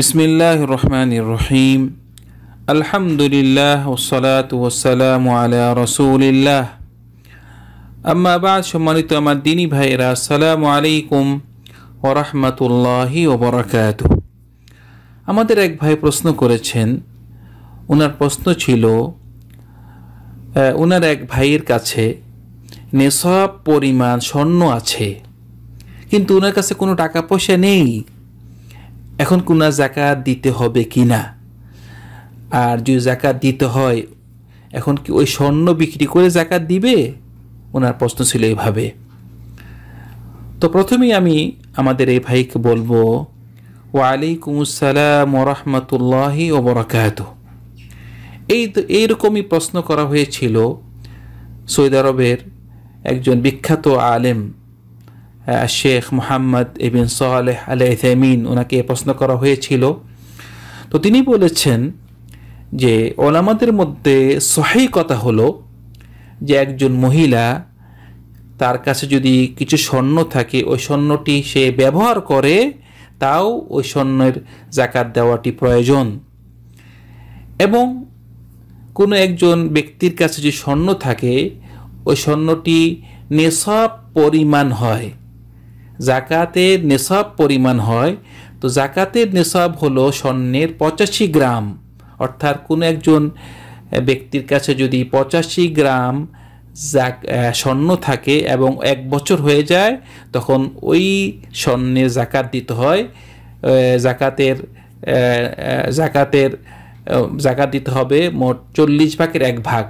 বিসমিল্লাহ রহমান রহিম আলহামদুলিল্লাহ ওসলাত ওসালাম আলা রসুলিল্লাহ আম্মা আবাদ সম্মানিত আমার দিনী ভাইয়েরা আসসালামু আলাইকুম ওরহমতুল্লাহি ওবরাকাত আমাদের এক ভাই প্রশ্ন করেছেন ওনার প্রশ্ন ছিল ওনার এক ভাইয়ের কাছে নেশাব পরিমাণ স্বর্ণ আছে কিন্তু ওনার কাছে কোনো টাকা পয়সা নেই এখন কোনা জাকাত দিতে হবে কি না আর যদি জাকাত দিতে হয় এখন কি ওই স্বর্ণ বিক্রি করে জাকাত দিবে ওনার প্রশ্ন ছিল এইভাবে তো প্রথমেই আমি আমাদের এই ভাইকে বলবো ওয়ালাইকুম আসসালাম রহমতুল্লাহি বরাকাত এই তো এইরকমই প্রশ্ন করা হয়েছিল সৌদি আরবের একজন বিখ্যাত আলেম শেখ মোহাম্মদ এবিন সালেহ আল এথামিন ওনাকে প্রশ্ন করা হয়েছিল তো তিনি বলেছেন যে ওলামাদের মধ্যে সহি কথা হলো যে একজন মহিলা তার কাছে যদি কিছু স্বর্ণ থাকে ওই স্বর্ণটি সে ব্যবহার করে তাও ওই স্বর্ণের জাকাত দেওয়াটি প্রয়োজন এবং কোনো একজন ব্যক্তির কাছে যে স্বর্ণ থাকে ওই স্বর্ণটি নেশা পরিমাণ হয় জাকাতের নেশাব পরিমাণ হয় তো জাকাতের নেশাব হলো স্বর্ণের পঁচাশি গ্রাম অর্থাৎ কোনো একজন ব্যক্তির কাছে যদি পঁচাশি গ্রাম স্বর্ণ থাকে এবং এক বছর হয়ে যায় তখন ওই স্বর্ণের জাকাত দিতে হয় জাকাতের জাকাতের জাকাত দিতে হবে মোট চল্লিশ ভাগের এক ভাগ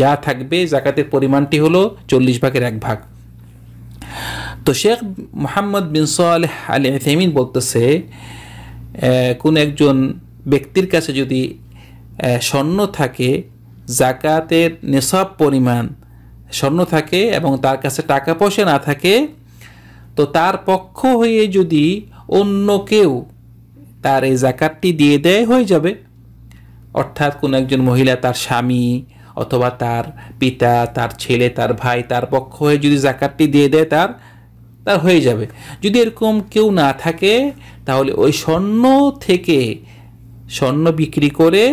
যা থাকবে জাকাতের পরিমাণটি হলো চল্লিশ ভাগের এক ভাগ তো শেখ মোহাম্মদ বিন সালেহ আলী ইথেমিন বলতেছে কোন একজন ব্যক্তির কাছে যদি স্বর্ণ থাকে জাকাতের নেশাব পরিমাণ স্বর্ণ থাকে এবং তার কাছে টাকা পয়সা না থাকে তো তার পক্ষ হয়ে যদি অন্য কেউ তার এই জাকাতটি দিয়ে দেয় হয়ে যাবে অর্থাৎ কোনো একজন মহিলা তার স্বামী অথবা তার পিতা তার ছেলে তার ভাই তার পক্ষ হয়ে যদি জাকাতটি দিয়ে দেয় তার তার হয়ে যাবে যদি এরকম কেউ না থাকে তাহলে ওই স্বর্ণ থেকে স্বর্ণ বিক্রি করে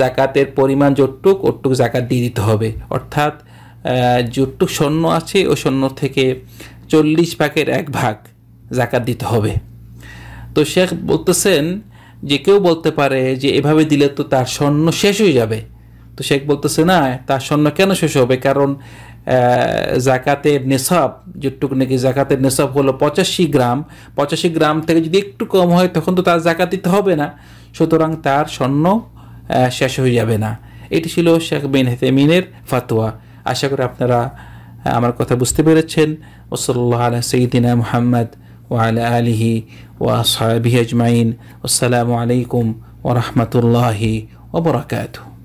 জাকাতের পরিমাণ জোটটুক ওটুক জাকাত দিয়ে দিতে হবে অর্থাৎ জোটটুক স্বর্ণ আছে ওই স্বর্ণ থেকে চল্লিশ ভাগের এক ভাগ জাকাত দিতে হবে তো শেখ বলতেছেন যে কেউ বলতে পারে যে এভাবে দিলে তো তার স্বর্ণ শেষ হয়ে যাবে তো শেখ বলতেছে না তার স্বর্ণ কেন শেষ হবে কারণ জাকাতের নেশাব যেটুকু নাকি জাকাতের নেশাব হলো পঁচাশি গ্রাম পঁচাশি গ্রাম থেকে যদি একটু কম হয় তখন তো তার জাকাত দিতে হবে না সুতরাং তার স্বর্ণ শেষ হয়ে যাবে না এটি ছিল শেখ বিন হেতেমিনের ফাতোয়া আশা করি আপনারা আমার কথা বুঝতে পেরেছেন ওসল্লাহ আলা সঈদিনা মোহাম্মদ ওয়াল আলিহি সাহেব আজমাইন আসসালামু আলাইকুম ওরহমতুল্লাহি ওবরাকাতু